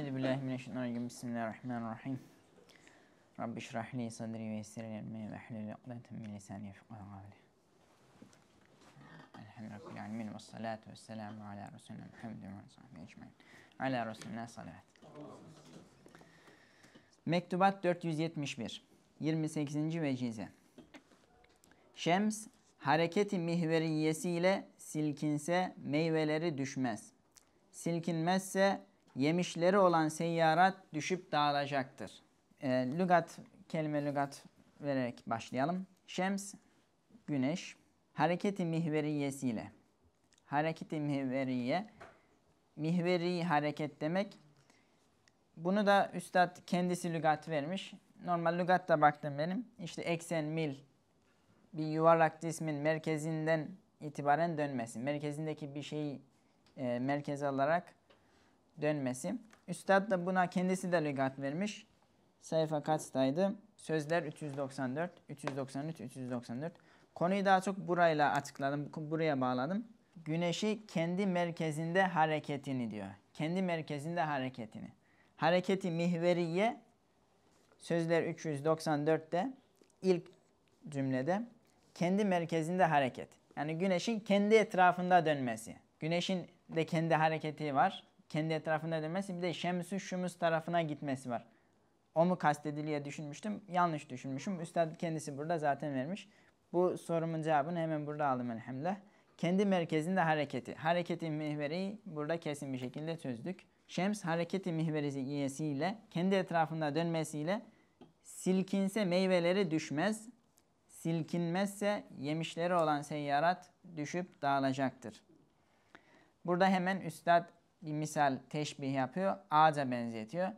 Euzu billahi mineşşeytanirracim. Bismillahirrahmanirrahim. Rabbi şrah li sadri ve yessir li emri ve hlul ukdeten min lisani yefkahu kavli. Elhamdülillahi alamin ve salatu vesselamu ala resulina Muhammed ve sahbihi ecmaîn. Ala resulina salavat. Mektubat 471. 28. vecize. Şems hareketi ile silkinse meyveleri düşmez. Silkinmezse yemişleri olan seyyarat düşüp dağılacaktır. E, lügat, kelime lügat vererek başlayalım. Şems, güneş. Hareketi mihveriyesiyle. Hareketi mihveriye. Mihveri hareket demek. Bunu da üstad kendisi lügat vermiş. Normal lügatta baktım benim. İşte eksen, mil, bir yuvarlak cismin merkezinden itibaren dönmesi. Merkezindeki bir şeyi e, merkez alarak dönmesi. Üstad da buna kendisi de lügat vermiş. Sayfa kaçtaydı? Sözler 394, 393, 394. Konuyu daha çok burayla açıkladım, buraya bağladım. Güneşi kendi merkezinde hareketini diyor. Kendi merkezinde hareketini. Hareketi mihveriye sözler 394'te ilk cümlede kendi merkezinde hareket. Yani güneşin kendi etrafında dönmesi. Güneşin de kendi hareketi var kendi etrafında dönmesi bir de şemsü şümüs tarafına gitmesi var. O mu kastediliye düşünmüştüm. Yanlış düşünmüşüm. Üstad kendisi burada zaten vermiş. Bu sorumun cevabını hemen burada aldım elhamdülillah. Kendi merkezinde hareketi. hareketi mihveri burada kesin bir şekilde çözdük. Şems hareketi mihveriyesiyle kendi etrafında dönmesiyle silkinse meyveleri düşmez. Silkinmezse yemişleri olan seyyarat düşüp dağılacaktır. Burada hemen üstad bir misal teşbih yapıyor. Ağaca benzetiyor.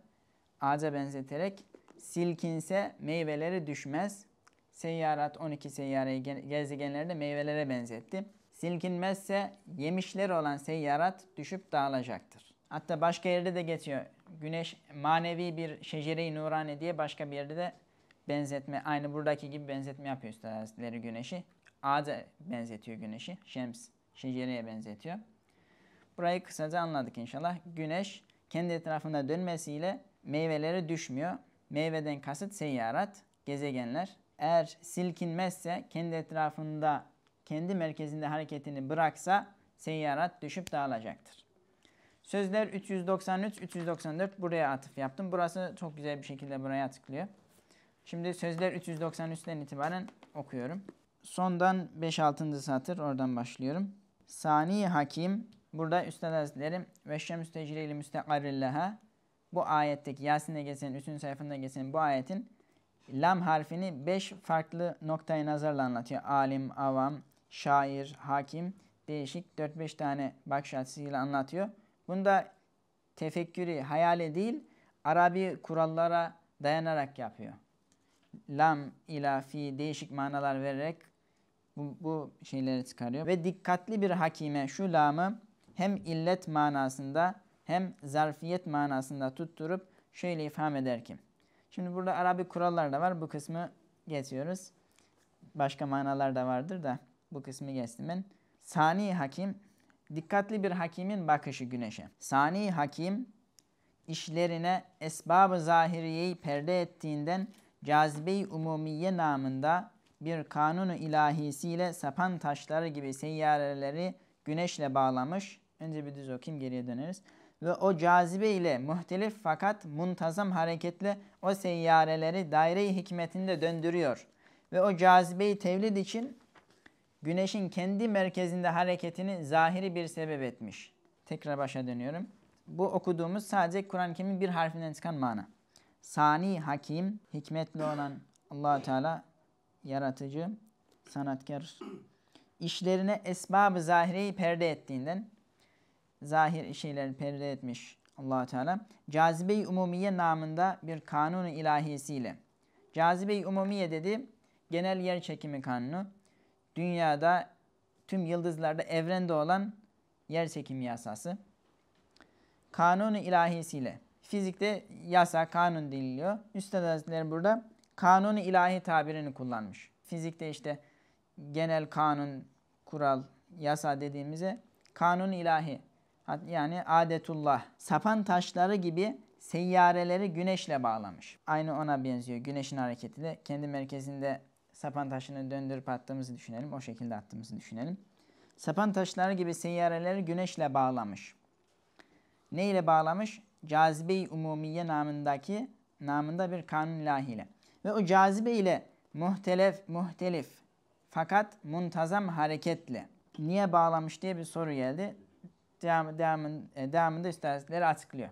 Ağaca benzeterek silkinse meyveleri düşmez. Seyyarat 12 seyyareyi gezegenlerde meyvelere benzetti. Silkinmezse yemişleri olan seyyarat düşüp dağılacaktır. Hatta başka yerde de geçiyor. Güneş manevi bir şecere-i nurane diye başka bir yerde de benzetme, aynı buradaki gibi benzetme yapıyor Üstad Hazretleri güneşi. Ağaca benzetiyor güneşi, şems, şecereye benzetiyor. Burayı kısaca anladık inşallah. Güneş kendi etrafında dönmesiyle meyveleri düşmüyor. Meyveden kasıt seyyarat, gezegenler. Eğer silkinmezse kendi etrafında, kendi merkezinde hareketini bıraksa seyyarat düşüp dağılacaktır. Sözler 393-394 buraya atıf yaptım. Burası çok güzel bir şekilde buraya tıklıyor. Şimdi sözler 393'ten itibaren okuyorum. Sondan 5-6. satır oradan başlıyorum. Sani Hakim Burada Üstad Hazretleri ve şems tecrili müstekarrillaha bu ayetteki Yasin'de geçen, Üstün sayfında geçen bu ayetin lam harfini beş farklı noktaya nazarla anlatıyor. Alim, avam, şair, hakim değişik dört beş tane bakış açısıyla anlatıyor. Bunda tefekkürü, hayale değil Arabi kurallara dayanarak yapıyor. Lam, ila, fi değişik manalar vererek bu, bu şeyleri çıkarıyor. Ve dikkatli bir hakime şu lamı hem illet manasında hem zarfiyet manasında tutturup şöyle ifham eder ki. Şimdi burada Arabi kurallar da var. Bu kısmı geçiyoruz. Başka manalar da vardır da bu kısmı geçtim Sani hakim, dikkatli bir hakimin bakışı güneşe. Sani hakim, işlerine esbab-ı zahiriyeyi perde ettiğinden cazibe-i umumiye namında bir kanunu ilahisiyle sapan taşları gibi seyyareleri güneşle bağlamış, Önce bir düz okuyayım geriye döneriz. Ve o cazibe ile muhtelif fakat muntazam hareketle o seyyareleri daire-i hikmetinde döndürüyor. Ve o cazibeyi tevlid için güneşin kendi merkezinde hareketini zahiri bir sebep etmiş. Tekrar başa dönüyorum. Bu okuduğumuz sadece Kur'an-ı Kerim'in bir harfinden çıkan mana. Sani hakim, hikmetli olan allah Teala yaratıcı, sanatkar işlerine esbab-ı zahireyi perde ettiğinden zahir şeyleri perde etmiş allah Teala. Cazibe-i Umumiye namında bir kanun ilahisiyle. Cazibe-i Umumiye dedi, genel yer çekimi kanunu. Dünyada, tüm yıldızlarda, evrende olan yer çekimi yasası. Kanun ilahisiyle. Fizikte yasa, kanun deniliyor. Üstad Hazretleri burada kanun ilahi tabirini kullanmış. Fizikte işte genel kanun, kural, yasa dediğimize kanun ilahi yani adetullah sapan taşları gibi seyyareleri güneşle bağlamış. Aynı ona benziyor güneşin hareketi de. Kendi merkezinde sapan taşını döndürüp attığımızı düşünelim. O şekilde attığımızı düşünelim. Sapan taşları gibi seyyareleri güneşle bağlamış. Ne ile bağlamış? Cazibe-i Umumiye namındaki namında bir kanun ilahiyle. Ve o cazibe ile muhtelef, muhtelif fakat muntazam hareketle. Niye bağlamış diye bir soru geldi devamı, e, devamında üstadları açıklıyor.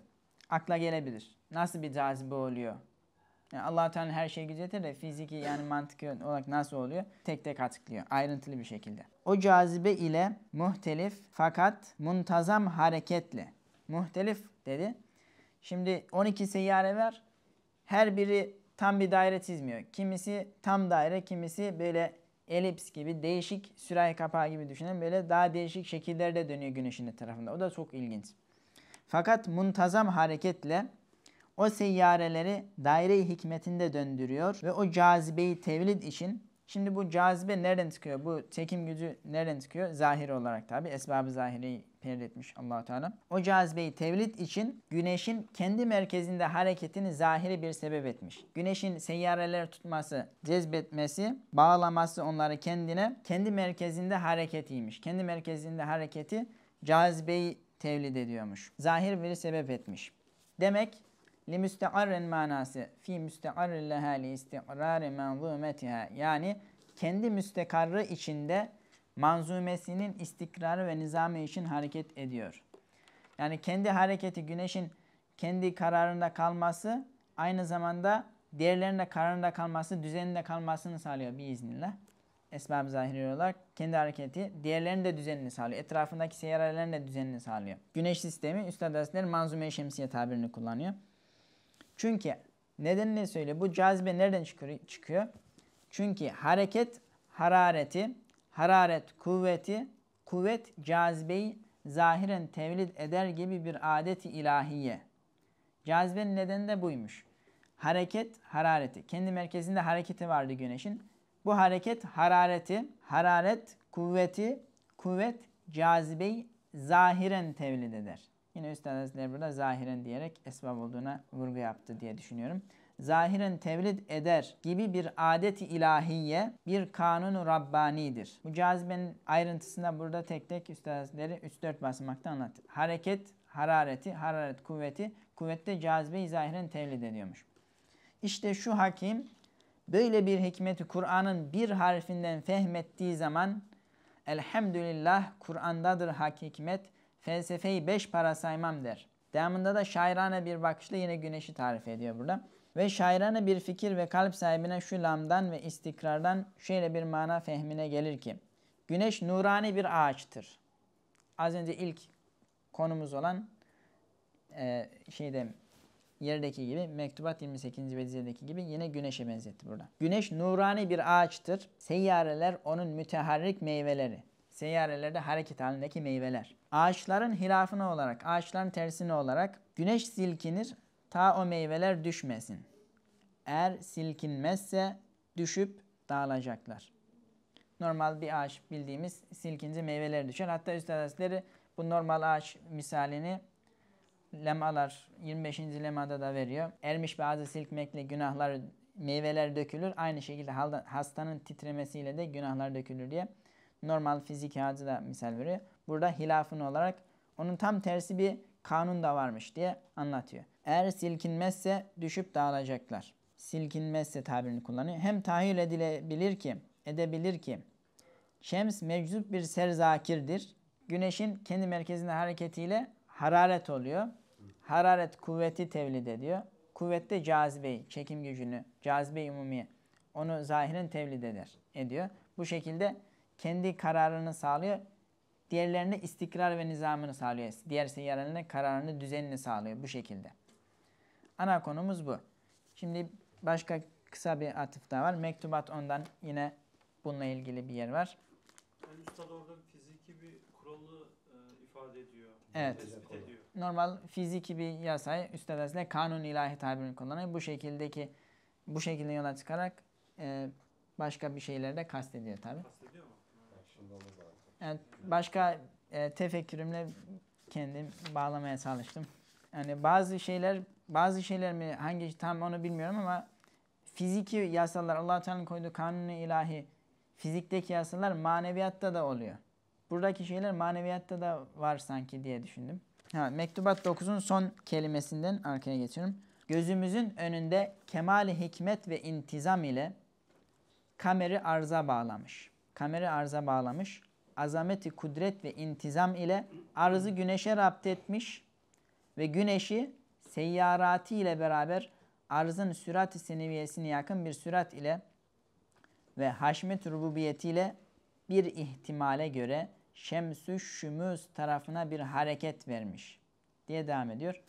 Akla gelebilir. Nasıl bir cazibe oluyor? Yani allah Teala her şeyi gücü de fiziki yani mantıki olarak nasıl oluyor? Tek tek açıklıyor. Ayrıntılı bir şekilde. O cazibe ile muhtelif fakat muntazam hareketli Muhtelif dedi. Şimdi 12 seyyare var Her biri tam bir daire çizmiyor. Kimisi tam daire, kimisi böyle elips gibi değişik sürahi kapağı gibi düşünün. Böyle daha değişik şekillerde dönüyor güneşin etrafında O da çok ilginç. Fakat muntazam hareketle o seyyareleri daire-i hikmetinde döndürüyor ve o cazibeyi tevlid için Şimdi bu cazibe nereden çıkıyor? Bu çekim gücü nereden çıkıyor? Zahir olarak tabi. esbab Esbabı zahireyi etmiş allah Teala. O cazibeyi tevlit için güneşin kendi merkezinde hareketini zahiri bir sebep etmiş. Güneşin seyyareler tutması, cezbetmesi, bağlaması onları kendine kendi merkezinde hareketiymiş. Kendi merkezinde hareketi cazibeyi tevlid ediyormuş. Zahir bir sebep etmiş. Demek Li müstearrin manası fi müstearrin leha li istikrari manzumetiha. Yani kendi müstekarrı içinde manzumesinin istikrarı ve nizamı için hareket ediyor. Yani kendi hareketi güneşin kendi kararında kalması aynı zamanda diğerlerinde kararında kalması, düzeninde kalmasını sağlıyor biiznillah. Esbab zahiri olarak kendi hareketi diğerlerinin de düzenini sağlıyor. Etrafındaki seyyarelerin de düzenini sağlıyor. Güneş sistemi Üstad manzume-i şemsiye tabirini kullanıyor. Çünkü neden ne söyle bu cazibe nereden çıkıyor? Çünkü hareket harareti, hararet kuvveti, kuvvet cazibeyi zahiren tevlid eder gibi bir adeti ilahiye. Cazibenin nedeni de buymuş. Hareket harareti. Kendi merkezinde hareketi vardı güneşin. Bu hareket harareti, hararet kuvveti, kuvvet cazibeyi zahiren tevlid eder. Yine Üstad Hazretleri burada zahiren diyerek esbab olduğuna vurgu yaptı diye düşünüyorum. Zahiren tevlid eder gibi bir adeti ilahiye bir kanunu rabbanidir. Bu cazibenin ayrıntısında burada tek tek Üstad Hazretleri 3-4 basamakta anlattı. Hareket harareti, hararet kuvveti, kuvvette cazibeyi zahiren tevlid ediyormuş. İşte şu hakim böyle bir hikmeti Kur'an'ın bir harfinden fehmettiği zaman elhamdülillah Kur'an'dadır hak hikmet.'' felsefeyi beş para saymam der. Devamında da şairane bir bakışla yine güneşi tarif ediyor burada. Ve şairane bir fikir ve kalp sahibine şu lamdan ve istikrardan şöyle bir mana fehmine gelir ki. Güneş nurani bir ağaçtır. Az önce ilk konumuz olan e, şeyde yerdeki gibi Mektubat 28. Vedize'deki gibi yine güneşe benzetti burada. Güneş nurani bir ağaçtır. Seyyareler onun müteharrik meyveleri seyyarelerde hareket halindeki meyveler. Ağaçların hilafına olarak, ağaçların tersine olarak güneş silkinir ta o meyveler düşmesin. Eğer silkinmezse düşüp dağılacaklar. Normal bir ağaç bildiğimiz silkince meyveler düşer. Hatta Üstad Hazretleri bu normal ağaç misalini lemalar 25. lemada da veriyor. Ermiş bazı silkmekle günahlar meyveler dökülür. Aynı şekilde hastanın titremesiyle de günahlar dökülür diye normal fizik ağacı da misal veriyor. Burada hilafın olarak onun tam tersi bir kanun da varmış diye anlatıyor. Eğer silkinmezse düşüp dağılacaklar. Silkinmezse tabirini kullanıyor. Hem tahil edilebilir ki, edebilir ki Şems meczup bir serzakirdir. Güneşin kendi merkezinde hareketiyle hararet oluyor. Hararet kuvveti tevlid ediyor. Kuvvette cazibeyi, çekim gücünü, cazibe-i onu zahirin tevlid eder, ediyor. Bu şekilde kendi kararını sağlıyor. Diğerlerine istikrar ve nizamını sağlıyor. Diğer seyyarlarına kararını, düzenini sağlıyor bu şekilde. Ana konumuz bu. Şimdi başka kısa bir atıf daha var. Mektubat ondan yine bununla ilgili bir yer var. Yani üstad orada fiziki bir kuralı e, ifade ediyor. Evet. ediyor. Normal fiziki bir yasayı üstad aslında kanun ilahi tabirini kullanıyor. Bu şekildeki bu şekilde yola çıkarak e, başka bir şeyleri de kastediyor tabii. Kast yani başka e, tefekkürümle kendim bağlamaya çalıştım. Yani bazı şeyler bazı şeyler mi hangi tam onu bilmiyorum ama fiziki yasalar Allah Teala'nın koyduğu kanunu ilahi fizikteki yasalar maneviyatta da oluyor. Buradaki şeyler maneviyatta da var sanki diye düşündüm. Ha, mektubat 9'un son kelimesinden arkaya geçiyorum. Gözümüzün önünde kemali hikmet ve intizam ile kameri arza bağlamış. Kameri arza bağlamış azameti kudret ve intizam ile arzı güneşe rapt etmiş ve güneşi seyyarati ile beraber arzın sürat-i seneviyesine yakın bir sürat ile ve haşmet rububiyeti ile bir ihtimale göre şemsü şümüz tarafına bir hareket vermiş diye devam ediyor.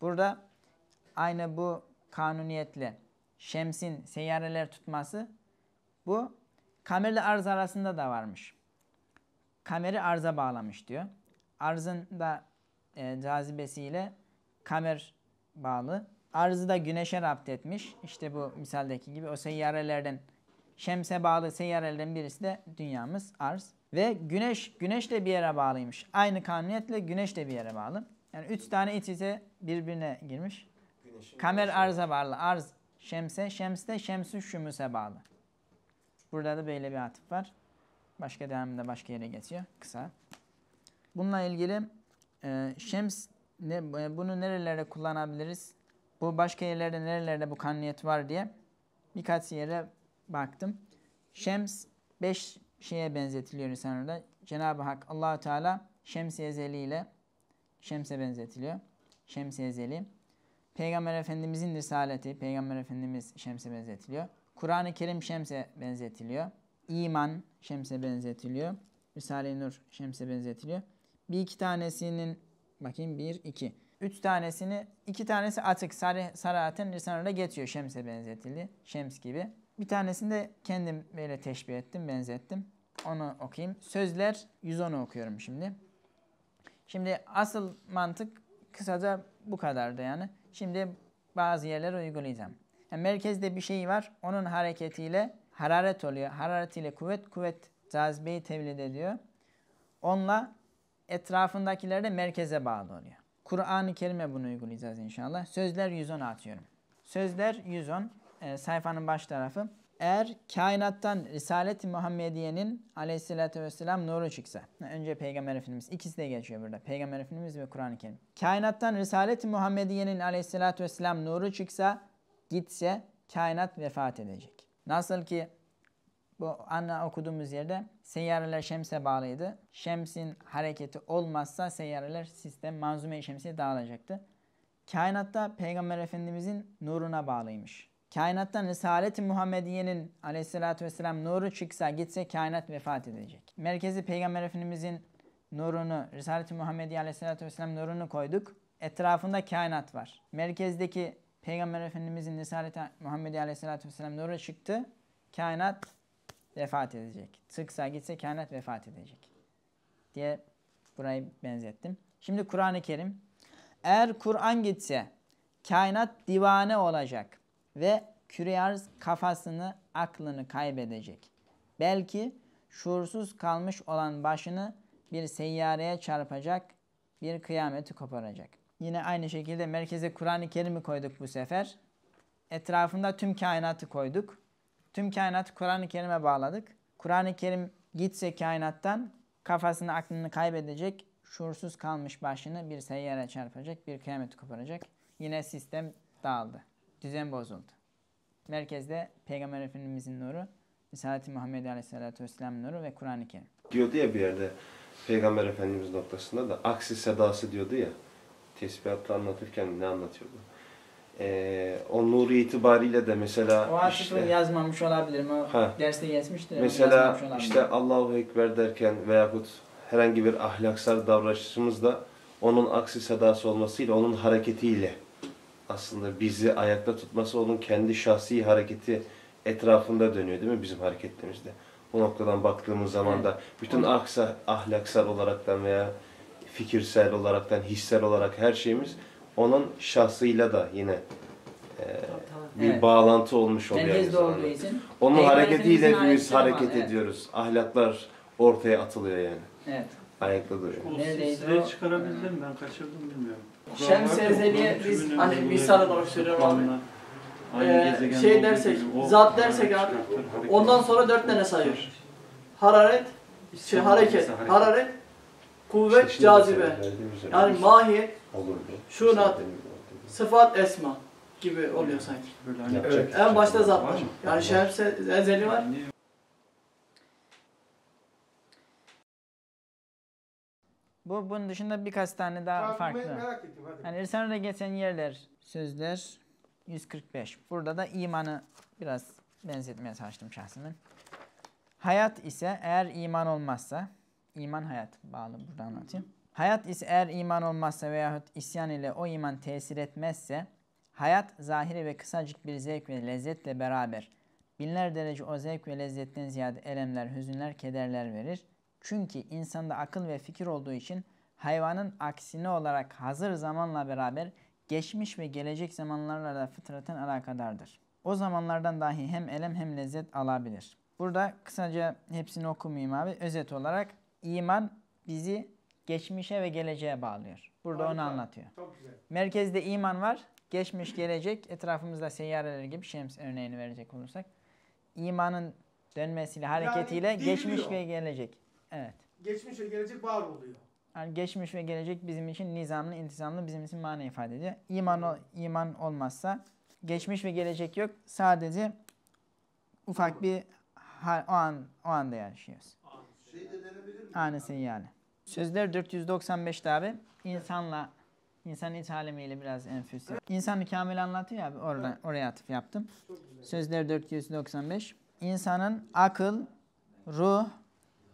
Burada aynı bu kanuniyetle şemsin seyyareler tutması bu kamerle arz arasında da varmış kameri arza bağlamış diyor. Arzın da e, cazibesiyle kamer bağlı. Arzı da güneşe rapt etmiş. İşte bu misaldeki gibi o seyyarelerden şemse bağlı seyyarelerden birisi de dünyamız arz. Ve güneş güneş de bir yere bağlıymış. Aynı kanuniyetle güneş de bir yere bağlı. Yani üç tane iç içe birbirine girmiş. Güneşin Kamer güneşin. arza bağlı. Arz şemse, şems de şemsü şümüse bağlı. Burada da böyle bir atıf var. Başka devamında başka yere geçiyor. Kısa. Bununla ilgili e, şems ne, e, bunu nerelerde kullanabiliriz? Bu başka yerlerde nerelerde bu kanuniyet var diye birkaç yere baktım. Şems beş şeye benzetiliyor insanlarda. Cenab-ı Hak allah Teala şems-i ezeli ile şemse benzetiliyor. Şems-i ezeli. Peygamber Efendimizin risaleti, Peygamber Efendimiz şemse benzetiliyor. Kur'an-ı Kerim şemse benzetiliyor. İman Şems'e benzetiliyor. Risale-i Nur Şems'e benzetiliyor. Bir iki tanesinin bakayım bir iki. Üç tanesini iki tanesi atık sarı, sarahaten Risale'de geçiyor Şems'e benzetildi. Şems gibi. Bir tanesini de kendim böyle teşbih ettim, benzettim. Onu okuyayım. Sözler 110'u okuyorum şimdi. Şimdi asıl mantık kısaca bu kadardı yani. Şimdi bazı yerlere uygulayacağım. Yani merkezde bir şey var. Onun hareketiyle hararet oluyor. Hararet ile kuvvet, kuvvet cazibeyi tevlid ediyor. Onunla etrafındakileri de merkeze bağlı oluyor. Kur'an-ı Kerim'e bunu uygulayacağız inşallah. Sözler 110 atıyorum. Sözler 110 e, sayfanın baş tarafı. Eğer kainattan Risalet-i Muhammediye'nin aleyhissalatü vesselam nuru çıksa. Önce Peygamber Efendimiz. ikisi de geçiyor burada. Peygamber Efendimiz ve Kur'an-ı Kerim. Kainattan Risalet-i Muhammediye'nin aleyhissalatü vesselam nuru çıksa, gitse kainat vefat edecek. Nasıl ki bu anne okuduğumuz yerde seyyareler şemse bağlıydı. Şemsin hareketi olmazsa seyyareler sistem manzume-i şemsiye dağılacaktı. Kainatta Peygamber Efendimizin nuruna bağlıymış. Kainattan Risalet-i Muhammediye'nin aleyhissalatü vesselam nuru çıksa gitse kainat vefat edecek. Merkezi Peygamber Efendimizin nurunu, Risalet-i Muhammediye aleyhissalatü vesselam nurunu koyduk. Etrafında kainat var. Merkezdeki Peygamber Efendimizin Risaleti Muhammed Aleyhisselatü Vesselam nuru çıktı. Kainat vefat edecek. Tıksa gitse kainat vefat edecek. Diye burayı benzettim. Şimdi Kur'an-ı Kerim. Eğer Kur'an gitse kainat divane olacak ve küreyarz kafasını, aklını kaybedecek. Belki şuursuz kalmış olan başını bir seyyareye çarpacak, bir kıyameti koparacak. Yine aynı şekilde merkeze Kur'an-ı Kerim'i koyduk bu sefer. Etrafında tüm kainatı koyduk. Tüm kainatı Kur'an-ı Kerim'e bağladık. Kur'an-ı Kerim gitse kainattan kafasını aklını kaybedecek, şuursuz kalmış başını bir seyyara çarpacak, bir kıyamet koparacak. Yine sistem dağıldı. Düzen bozuldu. Merkezde Peygamber Efendimizin nuru, Risalet-i Muhammed Aleyhisselatü Vesselam nuru ve Kur'an-ı Kerim. Diyordu ya bir yerde Peygamber Efendimiz noktasında da aksi sedası diyordu ya tesbihatla anlatırken ne anlatıyordu? Ee, o nuru itibariyle de mesela... O işte, yazmamış olabilirim. O ha, derste yazmıştır. Mesela işte Allahu Ekber derken veyahut herhangi bir ahlaksal davranışımızda onun aksi sadası olmasıyla, onun hareketiyle aslında bizi ayakta tutması onun kendi şahsi hareketi etrafında dönüyor değil mi bizim hareketlerimizde? Bu noktadan baktığımız zaman da bütün aksa, ahlaksal olaraktan veya fikirsel olaraktan, hissel olarak her şeyimiz onun şahsıyla da yine e, bir evet. bağlantı olmuş oluyor. Yani olduğu Onun hareketiyle biz hareket var, ediyoruz. Evet. Ahlaklar ortaya atılıyor yani. Evet. Ayakta duruyor. Neredeyse çıkarabildim hmm. ben kaçırdım bilmiyorum. Şems Ezeli'ye biz hani bir olarak söylüyorum abi. Ee, şey dersek, zat dersek abi, ondan sonra dört tane sayıyor. Hararet, şey, hareket, hareket, kuvvet, Şekil cazibe. Yani şey mahiyet, şunat, sıfat, esma gibi oluyor sanki. Böyle hani evet. Şey en başta zat var. Yani şerh ezeli var. Bu bunun dışında birkaç tane daha farklı. Merak ettim, hadi. Yani Risale'de geçen yerler, sözler 145. Burada da imanı biraz benzetmeye çalıştım şahsımın. Hayat ise eğer iman olmazsa iman hayat bağlı burada anlatayım. Hayat ise eğer iman olmazsa veyahut isyan ile o iman tesir etmezse hayat zahiri ve kısacık bir zevk ve lezzetle beraber binler derece o zevk ve lezzetten ziyade elemler, hüzünler, kederler verir. Çünkü insanda akıl ve fikir olduğu için hayvanın aksine olarak hazır zamanla beraber geçmiş ve gelecek zamanlarla da fıtraten alakadardır. O zamanlardan dahi hem elem hem lezzet alabilir. Burada kısaca hepsini okumayayım abi. Özet olarak iman bizi geçmişe ve geleceğe bağlıyor. Burada Harika. onu anlatıyor. Çok güzel. Merkezde iman var. Geçmiş, gelecek, etrafımızda seyyareler gibi şems örneğini verecek olursak. imanın dönmesiyle, hareketiyle yani geçmiş ve gelecek. Evet. Geçmiş ve gelecek var oluyor. Yani geçmiş ve gelecek bizim için nizamlı, intizamlı bizim için mana ifade ediyor. İman, iman olmazsa geçmiş ve gelecek yok. Sadece ufak bir o an o anda yaşıyoruz. Şey de denebilir mi? Hanesin yani. Sözler 495'te abi insanla insan iç alemiyle biraz enfüs. Evet. İnsanı kamil anlatıyor abi orada evet. oraya atıf yaptım. Sözler 495. İnsanın akıl, ruh,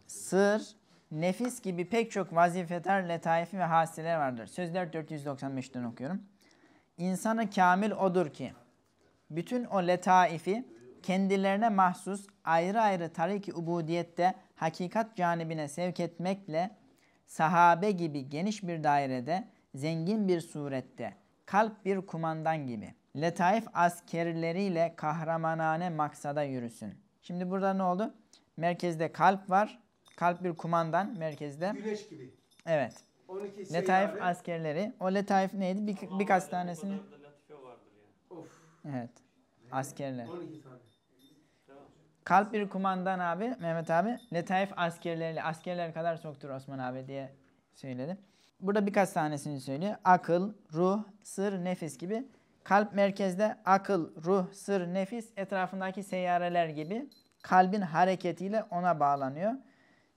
sır, nefis gibi pek çok vazifeler, letaifi ve hasiler vardır. Sözler 495'ten okuyorum. İnsanı kamil odur ki bütün o letaifi kendilerine mahsus ayrı ayrı tariki ubudiyette hakikat canibine sevk etmekle sahabe gibi geniş bir dairede, zengin bir surette, kalp bir kumandan gibi. Letaif askerleriyle kahramanane maksada yürüsün. Şimdi burada ne oldu? Merkezde kalp var. Kalp bir kumandan merkezde. Güneş gibi. Evet. 12 şey Letaif abi. askerleri. O Letaif neydi? Bir, birkaç tanesini. yani. Of. Evet. Askerler. 12 tane. Kalp bir kumandan abi Mehmet abi letaif askerleri askerler kadar soktur Osman abi diye söyledi. Burada birkaç tanesini söylüyor. Akıl, ruh, sır, nefis gibi. Kalp merkezde akıl, ruh, sır, nefis etrafındaki seyyareler gibi kalbin hareketiyle ona bağlanıyor.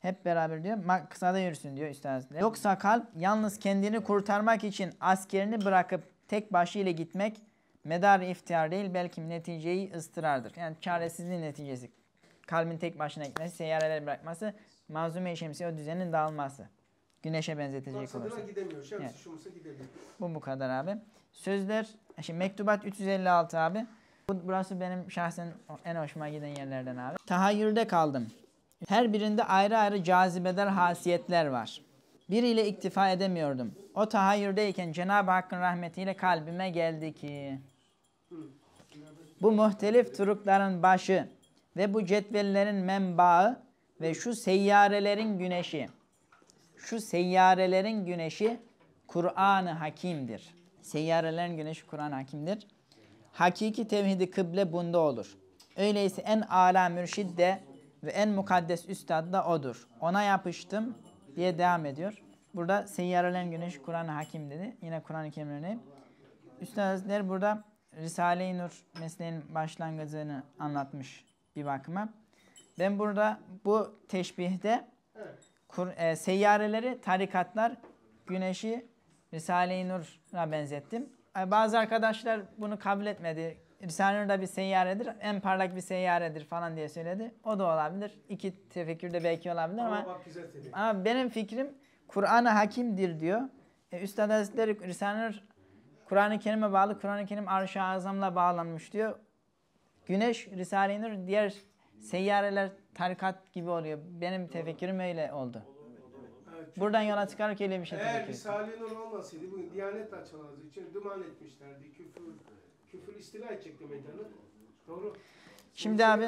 Hep beraber diyor kısada yürüsün diyor üstad. Yoksa kalp yalnız kendini kurtarmak için askerini bırakıp tek başıyla gitmek medar iftihar değil belki neticeyi ıstırardır. Yani çaresizliğin neticesi kalbin tek başına gitmesi, seyyareleri bırakması, mazlume-i şemsiye o düzenin dağılması. Güneşe benzetecek olursak. Maksadına gidemiyor. Şemsi evet. şumsa gidemiyor. Bu bu kadar abi. Sözler, şimdi mektubat 356 abi. Bu, burası benim şahsen en hoşuma giden yerlerden abi. Tahayyürde kaldım. Her birinde ayrı ayrı cazibedar hasiyetler var. Biriyle iktifa edemiyordum. O tahayyürdeyken Cenab-ı Hakk'ın rahmetiyle kalbime geldi ki. Bu muhtelif turukların başı ve bu cetvellerin menbaı ve şu seyyarelerin güneşi. Şu seyyarelerin güneşi Kur'an-ı Hakim'dir. Seyyarelerin güneşi Kur'an-ı Hakim'dir. Hakiki tevhidi kıble bunda olur. Öyleyse en âlâ mürşid de ve en mukaddes üstad da odur. Ona yapıştım diye devam ediyor. Burada seyyarelerin güneşi Kur'an-ı Hakim dedi. Yine Kur'an-ı Kerim Üstad Hazretleri burada Risale-i Nur mesleğin başlangıcını anlatmış bir bakıma. Ben burada bu teşbihde evet. e, seyyareleri, tarikatlar, güneşi Risale-i Nur'a benzettim. Yani e, bazı arkadaşlar bunu kabul etmedi. Risale-i Nur da bir seyyaredir, en parlak bir seyyaredir falan diye söyledi. O da olabilir. İki tefekkür de belki olabilir ama, ama, ama benim fikrim Kur'an'a hakimdir diyor. E, Üstad Hazretleri Risale-i Nur Kur'an-ı Kerim'e bağlı, Kur'an-ı Kerim arş-ı azamla bağlanmış diyor. Güneş, Risale-i Nur, diğer seyyareler tarikat gibi oluyor. Benim tefekkürüm öyle oldu. Evet, Buradan yola çıkarak öyle bir şey Eğer tefekkür Risale-i Nur olmasaydı bugün Diyanet açılmazdı. için duman etmişlerdi. Küfür, küfür istila edecekti mekanı. Doğru. Şimdi abi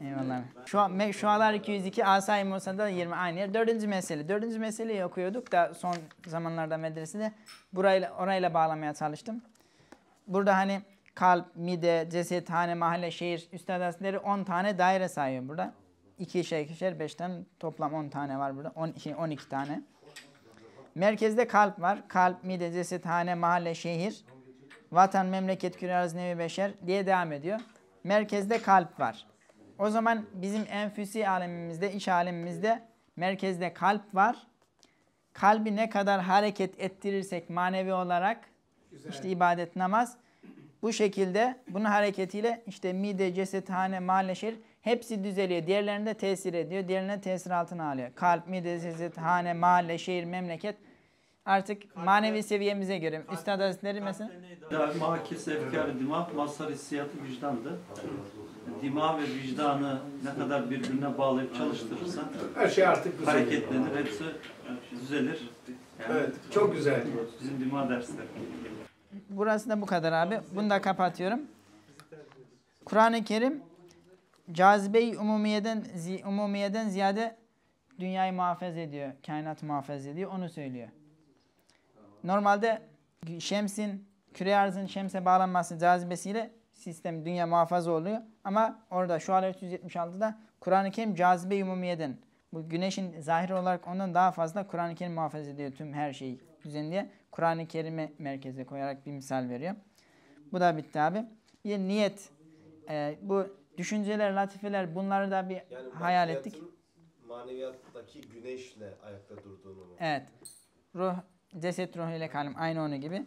Eyvallah. Şu, me, şualar 202, Asay Musa'da 20 aynı yer. Dördüncü mesele. Dördüncü meseleyi okuyorduk da son zamanlarda medresede. Burayla, orayla bağlamaya çalıştım. Burada hani kalp, mide, ceset, hane, mahalle, şehir, üstad hasretleri 10 tane daire sayıyor burada. 2 ikişer ikişer 5 tane toplam 10 tane var burada. 10 şey 12 tane. Merkezde kalp var. Kalp, mide, ceset, hane, mahalle, şehir, vatan, memleket, küre, arz, nevi, beşer diye devam ediyor. Merkezde kalp var. O zaman bizim enfüsi alemimizde, iç alemimizde merkezde kalp var. Kalbi ne kadar hareket ettirirsek manevi olarak Güzel. işte ibadet, namaz bu şekilde bunun hareketiyle işte mide, cesethane, mahleşir hepsi düzeliyor. Diğerlerine de tesir ediyor. Diğerlerine tesir altına alıyor. Kalp, mide, cesethane, mahalle, şehir, memleket. Artık kalp, manevi seviyemize göre. Kalp, Üstad Hazretleri mesela. Davi mahkes efkar dima, mazhar hissiyatı vicdandı. Dima ve vicdanı ne kadar birbirine bağlayıp çalıştırırsan her şey artık hareketlenir, hepsi düzelir. Yani evet, çok güzel. Bizim dima dersleri burası da bu kadar abi. Bunu da kapatıyorum. Kur'an-ı Kerim cazibeyi umumiyeden zi, umumiyeden ziyade dünyayı muhafaza ediyor. Kainat muhafaza ediyor. Onu söylüyor. Normalde şemsin, küre arzın şemse bağlanması cazibesiyle sistem dünya muhafaza oluyor. Ama orada şu an 376'da Kur'an-ı Kerim cazibe umumiyeden bu güneşin zahir olarak ondan daha fazla Kur'an-ı Kerim muhafaza ediyor tüm her şeyi düzeni diye Kur'an-ı Kerim'i merkeze koyarak bir misal veriyor. Bu da bitti abi. Bir niyet. E, bu düşünceler, latifeler bunları da bir yani hayal ettik. Maneviyattaki güneşle ayakta durduğunu Evet. Ruh, ceset ruhu ile kalim aynı onu gibi.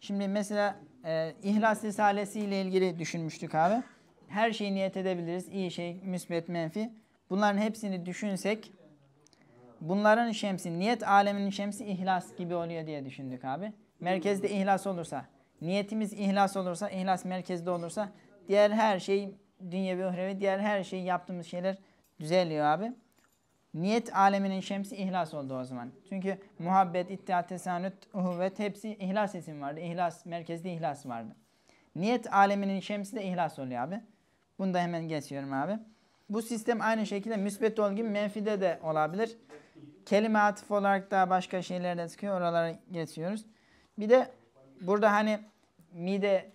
Şimdi mesela e, İhlas Risalesi ile ilgili düşünmüştük abi. Her şeyi niyet edebiliriz. İyi şey, müsbet, menfi. Bunların hepsini düşünsek bunların şemsi, niyet aleminin şemsi ihlas gibi oluyor diye düşündük abi. Merkezde ihlas olursa, niyetimiz ihlas olursa, ihlas merkezde olursa diğer her şey dünya ve uhrevi, diğer her şey yaptığımız şeyler düzeliyor abi. Niyet aleminin şemsi ihlas oldu o zaman. Çünkü muhabbet, ittihat, tesanüt, uhuvvet hepsi ihlas isim vardı. İhlas, merkezde ihlas vardı. Niyet aleminin şemsi de ihlas oluyor abi. Bunu da hemen geçiyorum abi. Bu sistem aynı şekilde müsbet ol menfide de olabilir kelime atıf olarak daha başka şeyler de çıkıyor. Oralara geçiyoruz. Bir de burada hani mide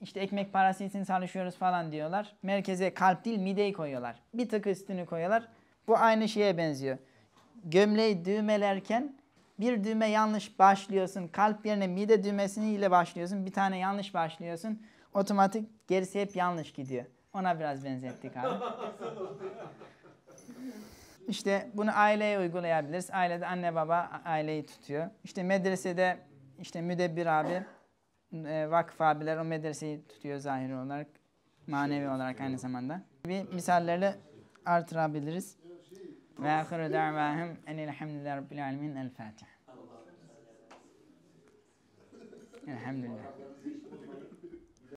işte ekmek parası için çalışıyoruz falan diyorlar. Merkeze kalp değil mideyi koyuyorlar. Bir tık üstünü koyuyorlar. Bu aynı şeye benziyor. Gömleği düğmelerken bir düğme yanlış başlıyorsun. Kalp yerine mide düğmesini ile başlıyorsun. Bir tane yanlış başlıyorsun. Otomatik gerisi hep yanlış gidiyor. Ona biraz benzettik abi. İşte bunu aileye uygulayabiliriz. Ailede anne baba aileyi tutuyor. İşte medresede işte müdebbir abi, e, vakıf abiler o medreseyi tutuyor zahiri olarak, manevi şey, olarak aynı zamanda. Bir misalleri artırabiliriz. Ve ahiru da'vahim enilhamdülillahi rabbil alemin. El Fatiha. Elhamdülillah.